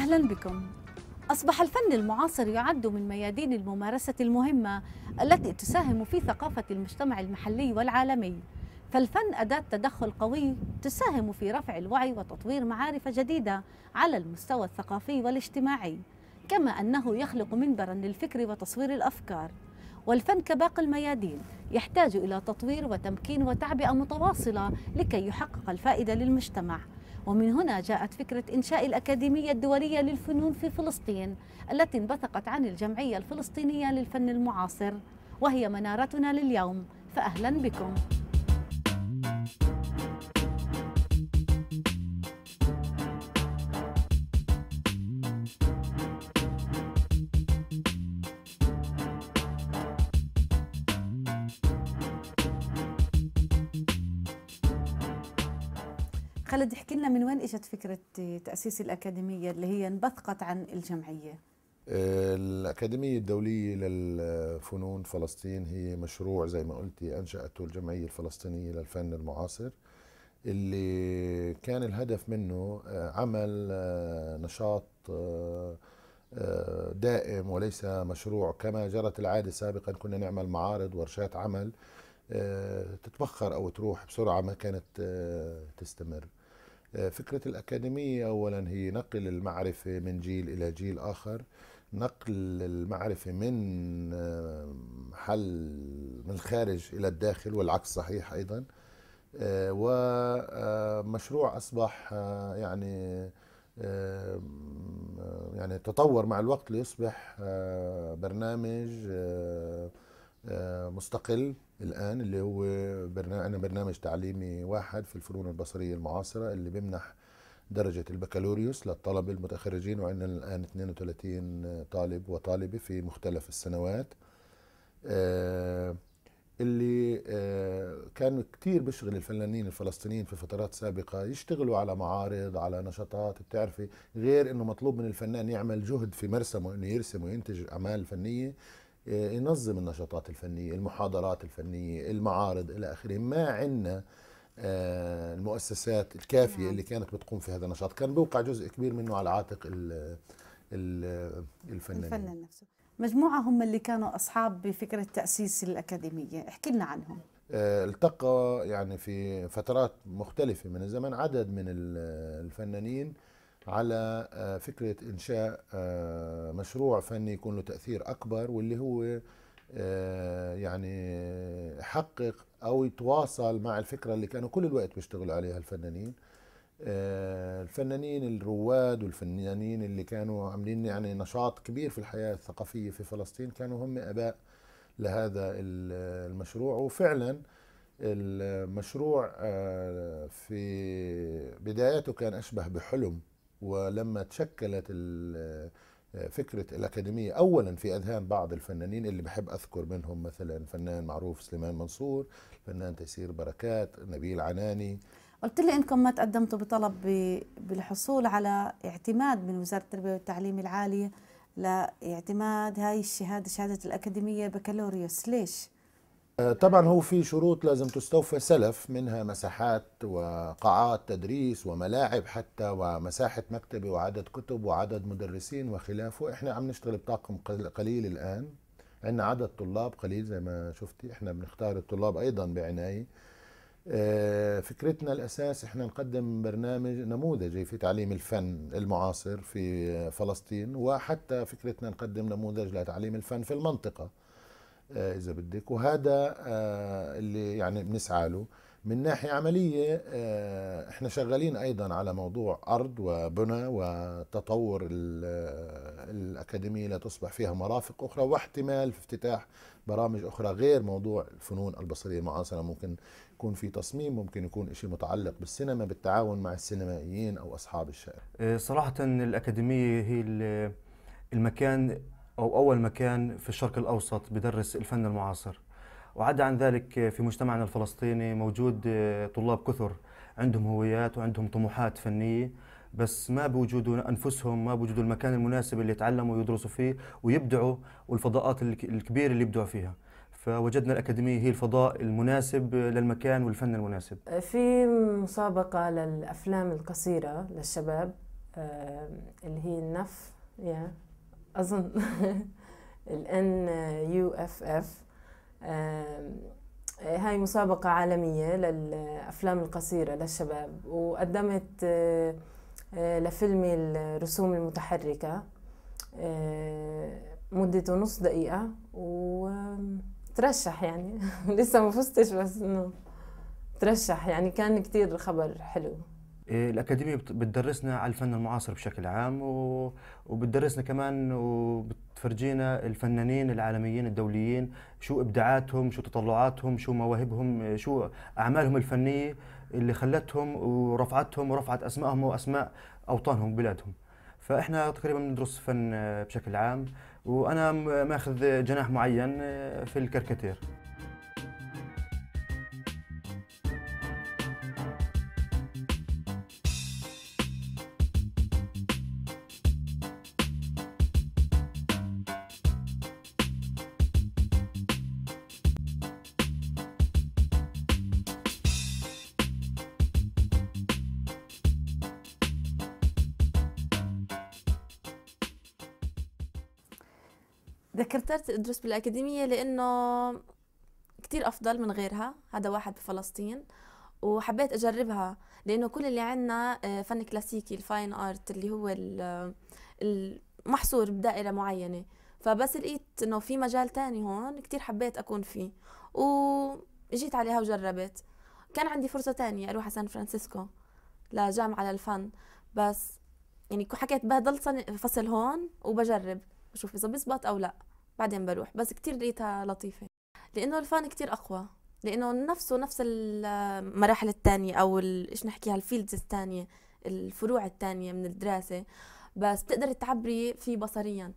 أهلا بكم أصبح الفن المعاصر يعد من ميادين الممارسة المهمة التي تساهم في ثقافة المجتمع المحلي والعالمي فالفن أداة تدخل قوي تساهم في رفع الوعي وتطوير معارف جديدة على المستوى الثقافي والاجتماعي كما أنه يخلق منبرا للفكر وتصوير الأفكار والفن كباقي الميادين يحتاج إلى تطوير وتمكين وتعبئة متواصلة لكي يحقق الفائدة للمجتمع ومن هنا جاءت فكرة إنشاء الأكاديمية الدولية للفنون في فلسطين التي انبثقت عن الجمعية الفلسطينية للفن المعاصر وهي منارتنا لليوم فأهلا بكم خالد احكي من وين اجت فكره تاسيس الاكاديميه اللي هي انبثقت عن الجمعيه؟ آه، الأكاديمية الدولية للفنون فلسطين هي مشروع زي ما قلتي أنشأته الجمعية الفلسطينية للفن المعاصر اللي كان الهدف منه آه، عمل آه، نشاط دائم وليس مشروع كما جرت العادة سابقا كنا نعمل معارض ورشات عمل تتبخر أو تروح بسرعة ما كانت تستمر فكرة الأكاديمية أولا هي نقل المعرفة من جيل إلى جيل آخر نقل المعرفة من آه، حل من الخارج إلى الداخل والعكس صحيح أيضا آه، ومشروع آه، أصبح يعني يعني تطور مع الوقت ليصبح برنامج مستقل الآن اللي هو برنامج برنامج تعليمي واحد في الفنون البصرية المعاصرة اللي بيمنح درجة البكالوريوس للطلبة المتخرجين وعندنا الآن 32 طالب وطالبة في مختلف السنوات آه، اللي آه، كانوا كتير بيشغل الفنانين الفلسطينيين في فترات سابقة يشتغلوا على معارض على نشاطات بتعرفي غير انه مطلوب من الفنان يعمل جهد في مرسمه انه يرسم وينتج اعمال فنية آه، ينظم النشاطات الفنية المحاضرات الفنية المعارض إلى آخره ما عندنا آه، المؤسسات الكافية نعم. اللي كانت بتقوم في هذا النشاط كان بيوقع جزء كبير منه على عاتق الفنانين الفنان نفسه مجموعة هم اللي كانوا أصحاب بفكرة تأسيس الأكاديمية احكي لنا عنهم آه، التقى يعني في فترات مختلفة من الزمن عدد من الفنانين على آه، فكرة إنشاء آه، مشروع فني يكون له تأثير أكبر واللي هو آه، يعني يحقق أو يتواصل مع الفكرة اللي كانوا كل الوقت بيشتغلوا عليها الفنانين الفنانين الرواد والفنانين اللي كانوا عاملين يعني نشاط كبير في الحياة الثقافية في فلسطين كانوا هم أباء لهذا المشروع وفعلا المشروع في بدايته كان أشبه بحلم ولما تشكلت آه، فكرة الأكاديمية أولا في أذهان بعض الفنانين اللي بحب أذكر منهم مثلا فنان معروف سليمان منصور فنان تيسير بركات نبيل عناني قلت لي انكم ما تقدمتوا بطلب بالحصول على اعتماد من وزاره التربيه والتعليم العاليه لاعتماد هاي الشهاده شهاده الاكاديميه بكالوريوس ليش؟ آه، طبعا هو في شروط لازم تستوفى سلف منها مساحات وقاعات تدريس وملاعب حتى ومساحة مكتبة وعدد كتب وعدد مدرسين وخلافه احنا عم نشتغل بطاقم قليل الآن عندنا عدد طلاب قليل زي ما شفتي احنا بنختار الطلاب أيضا بعناية آه، فكرتنا الأساس احنا نقدم برنامج نموذجي في تعليم الفن المعاصر في فلسطين وحتى فكرتنا نقدم نموذج لتعليم الفن في المنطقة آه، اذا بدك وهذا آه، اللي يعني بنسعى له من ناحيه عمليه آه، احنا شغالين ايضا على موضوع ارض وبنى وتطور الاكاديميه لتصبح فيها مرافق اخرى واحتمال في افتتاح برامج اخرى غير موضوع الفنون البصريه المعاصره ممكن يكون في تصميم ممكن يكون شيء متعلق بالسينما بالتعاون مع السينمائيين او اصحاب الشارع صراحه الاكاديميه هي المكان أو أول مكان في الشرق الأوسط بدرس الفن المعاصر وعدا عن ذلك في مجتمعنا الفلسطيني موجود آه، طلاب كثر عندهم هويات وعندهم طموحات فنية بس ما بوجودوا أنفسهم ما بوجودوا المكان المناسب اللي يتعلموا ويدرسوا فيه ويبدعوا والفضاءات الكبيرة اللي يبدعوا فيها فوجدنا الأكاديمية هي الفضاء المناسب للمكان والفن المناسب آه، في مسابقة للأفلام القصيرة للشباب آه، اللي هي النف اظن الان يو اف اف هاي مسابقة عالمية للأفلام القصيرة للشباب وقدمت آه، آه، لفيلمي الرسوم المتحركة آه، مدته نص دقيقة وترشح يعني لسه ما فزتش بس انه ترشح يعني كان كتير خبر حلو الاكاديميه بتدرسنا على الفن المعاصر بشكل عام وبتدرسنا كمان وبتفرجينا الفنانين العالميين الدوليين شو ابداعاتهم شو تطلعاتهم شو مواهبهم شو اعمالهم الفنيه اللي خلتهم ورفعتهم ورفعت اسمائهم واسماء اوطانهم وبلادهم فاحنا تقريبا بندرس فن بشكل عام وانا ماخذ جناح معين آه، في الكاريكاتير ذكرت ادرس بالاكاديميه لانه كتير افضل من غيرها هذا واحد بفلسطين وحبيت اجربها لانه كل اللي عندنا آه، فن كلاسيكي الفاين ارت اللي هو آه، محصور بدائره معينه فبس لقيت انه في مجال تاني هون كتير حبيت اكون فيه وجيت عليها وجربت كان عندي فرصة تانية اروح على سان فرانسيسكو لجامعة للفن بس يعني حكيت بهضل فصل هون وبجرب بشوف اذا بزبط او لا بعدين بروح بس كتير لقيتها لطيفة لأنه الفان كتير أقوى لأنه نفسه نفس المراحل الثانية أو إيش نحكيها الفيلدز الثانية الفروع الثانية من الدراسة بس بتقدري تعبري فيه بصريا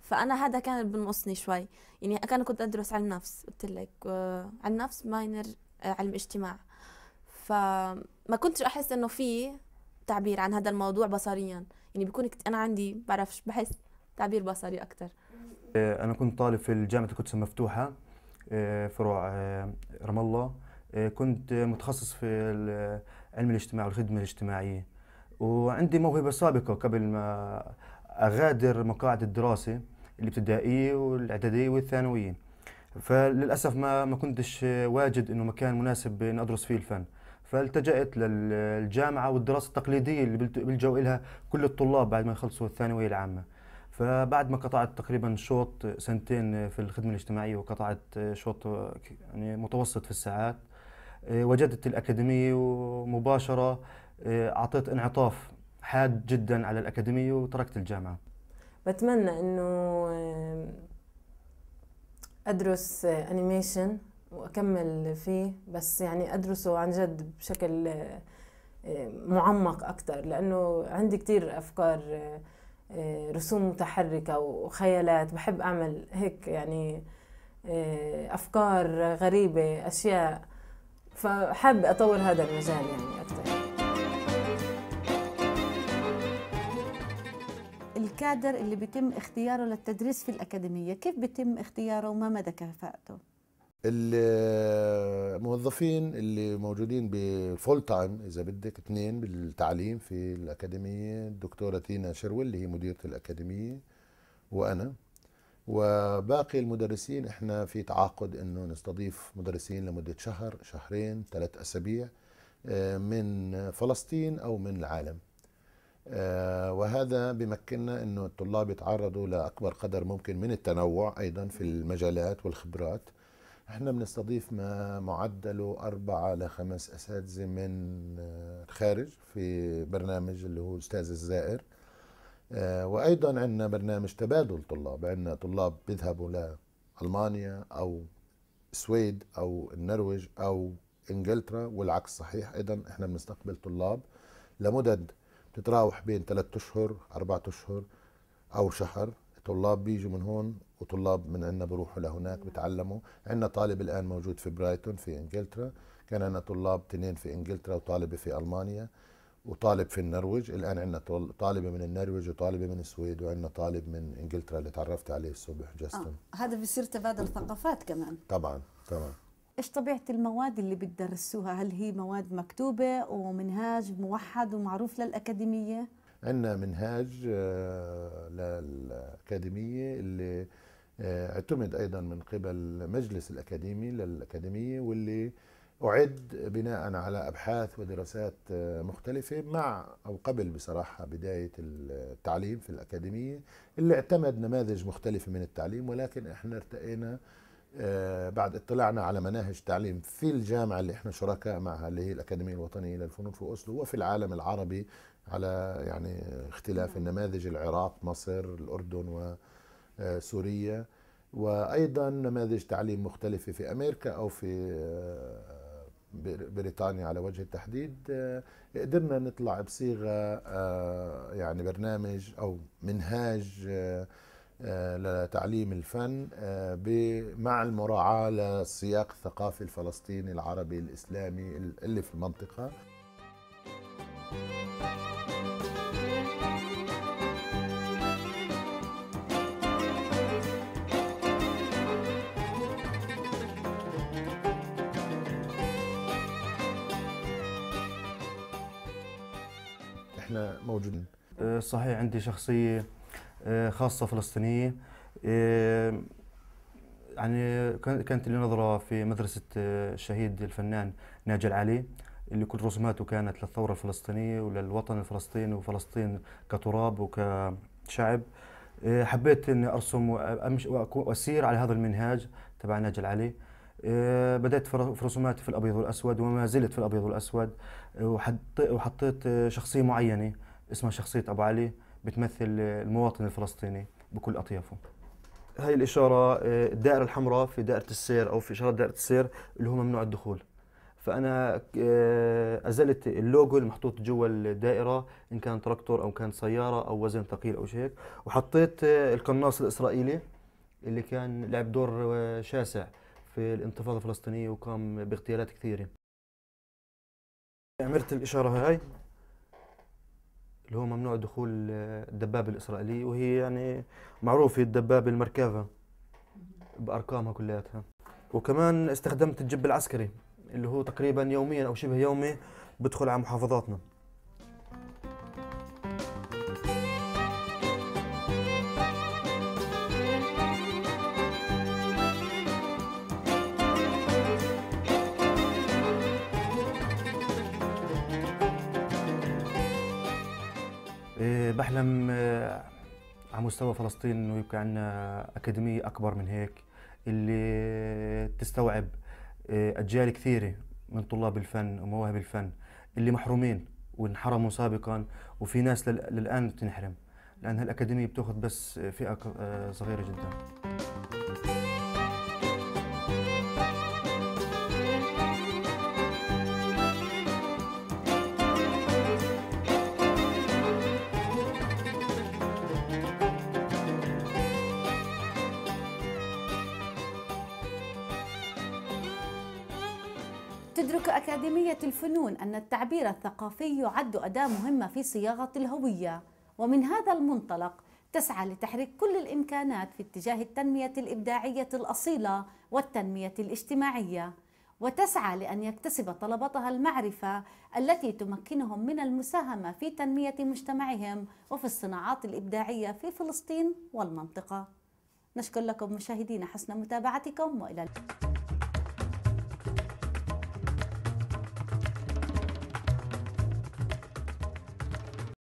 فأنا هذا كان بنقصني شوي يعني أنا كنت أدرس علم نفس قلت لك آه، علم نفس ماينر آه، علم اجتماع فما كنتش أحس إنه في تعبير عن هذا الموضوع بصريا يعني بكون انا عندي بعرفش بحس تعبير بصري أكتر آه، أنا كنت طالب في جامعة القدس المفتوحة آه، فروع آه، رام الله كنت متخصص في علم الاجتماع والخدمة الاجتماعية وعندي موهبة سابقة قبل ما أغادر مقاعد الدراسة الابتدائية والإعدادية والثانوية فللأسف ما ما كنتش واجد إنه مكان مناسب إني أدرس فيه الفن فالتجأت للجامعة والدراسة التقليدية اللي بيلجأوا لها كل الطلاب بعد ما يخلصوا الثانوية العامة فبعد ما قطعت تقريبا شوط سنتين في الخدمة الاجتماعية وقطعت شوط يعني متوسط في الساعات آه، وجدت الأكاديمية ومباشرة آه، أعطيت انعطاف حاد جدا على الأكاديمية وتركت الجامعة بتمنى أنه أدرس أنيميشن وأكمل فيه بس يعني أدرسه عن جد بشكل معمق أكثر لأنه عندي كتير أفكار آه، آه، رسوم متحركة وخيالات بحب أعمل هيك يعني آه، أفكار غريبة أشياء فحابة أطور هذا المجال يعني أكثر الكادر اللي بيتم اختياره للتدريس في الأكاديمية كيف بيتم اختياره وما مدى كفاءته؟ الموظفين اللي موجودين بفول تايم اذا بدك اثنين بالتعليم في الاكاديميه الدكتوره تينا شرول اللي هي مديره الاكاديميه وانا وباقي المدرسين احنا في تعاقد انه نستضيف مدرسين لمده شهر شهرين ثلاث اسابيع آه، من فلسطين او من العالم آه، وهذا بمكننا انه الطلاب يتعرضوا لاكبر قدر ممكن من التنوع ايضا في المجالات والخبرات احنا بنستضيف ما معدله أربعة لخمس أساتذة من الخارج آه، في برنامج اللي هو أستاذ الزائر آه، وأيضا عندنا برنامج تبادل طلاب عندنا طلاب بيذهبوا لألمانيا أو السويد أو النرويج أو إنجلترا والعكس صحيح أيضا احنا بنستقبل طلاب لمدد بتتراوح بين ثلاثة أشهر أربعة أشهر أو شهر طلاب بيجوا من هون وطلاب من عندنا بروحوا لهناك بتعلموا عندنا طالب الآن موجود في برايتون في إنجلترا كان عندنا طلاب تنين في إنجلترا وطالبة في ألمانيا وطالب في النرويج الآن عندنا طالبة من النرويج وطالبة من السويد وعندنا طالب من إنجلترا اللي تعرفت عليه الصبح جاستن آه. هذا بيصير تبادل ثقافات كمان طبعا طبعا ايش طبيعه المواد اللي بتدرسوها هل هي مواد مكتوبه ومنهاج موحد ومعروف للاكاديميه عندنا منهاج آه، للأكاديمية اللي آه، اعتمد أيضا من قبل مجلس الأكاديمي للأكاديمية واللي أعد بناء على أبحاث ودراسات آه، مختلفة مع أو قبل بصراحة بداية التعليم في الأكاديمية اللي اعتمد نماذج مختلفة من التعليم ولكن احنا ارتقينا آه، بعد اطلاعنا على مناهج تعليم في الجامعة اللي احنا شركاء معها اللي هي الأكاديمية الوطنية للفنون في أوسلو وفي العالم العربي على يعني اختلاف النماذج العراق مصر الأردن وسوريا آه، وأيضا نماذج تعليم مختلفة في أمريكا أو في آه، بريطانيا على وجه التحديد قدرنا نطلع بصيغة يعني برنامج أو منهاج آه، لتعليم الفن آه، مع المراعاة للسياق الثقافي الفلسطيني العربي الإسلامي اللي في المنطقة احنا موجودين آه، صحيح عندي شخصيه آه، خاصه فلسطينيه آه، يعني كانت لي نظره في مدرسه آه، الشهيد الفنان ناجي العلي اللي كل رسوماته كانت للثوره الفلسطينيه وللوطن الفلسطيني وفلسطين كتراب وكشعب حبيت اني ارسم واسير على هذا المنهاج تبع ناجي العلي بدأت في رسوماتي في الأبيض والأسود وما زلت في الأبيض والأسود وحطيت شخصية معينة اسمها شخصية أبو علي بتمثل المواطن الفلسطيني بكل اطيافه هاي الإشارة آه، الدائرة الحمراء في دائرة السير أو في إشارات دائرة السير اللي هو ممنوع الدخول فأنا آه، أزلت اللوجو المحطوط جوا الدائرة إن كان تراكتور أو كان سيارة أو وزن ثقيل أو شيء هيك وحطيت آه، القناص الإسرائيلي اللي كان لعب دور شاسع في الانتفاضة الفلسطينية وقام باغتيالات كثيرة عملت الإشارة هاي اللي هو ممنوع دخول آه، الدبابة الإسرائيلية وهي يعني معروفة الدبابة المركبة بأرقامها كلياتها وكمان استخدمت الجب العسكري اللي هو تقريبا يوميا أو شبه يومي بدخل على محافظاتنا بحلم طيب، آه، على مستوى فلسطين انه يبقى عندنا اكاديميه اكبر من هيك اللي تستوعب آه، اجيال كثيره من طلاب الفن ومواهب الفن اللي محرومين وانحرموا سابقا وفي ناس للان بتنحرم لان هالاكاديميه بتاخذ بس فئه آه، صغيره جدا. تدرك أكاديمية الفنون أن التعبير الثقافي يعد أداة مهمة في صياغة الهوية ومن هذا المنطلق تسعى لتحريك كل الإمكانات في اتجاه التنمية الإبداعية الأصيلة والتنمية الاجتماعية وتسعى لأن يكتسب طلبتها المعرفة التي تمكنهم من المساهمة في تنمية مجتمعهم وفي الصناعات الإبداعية في فلسطين والمنطقة نشكر لكم مشاهدينا حسن متابعتكم وإلى اللقاء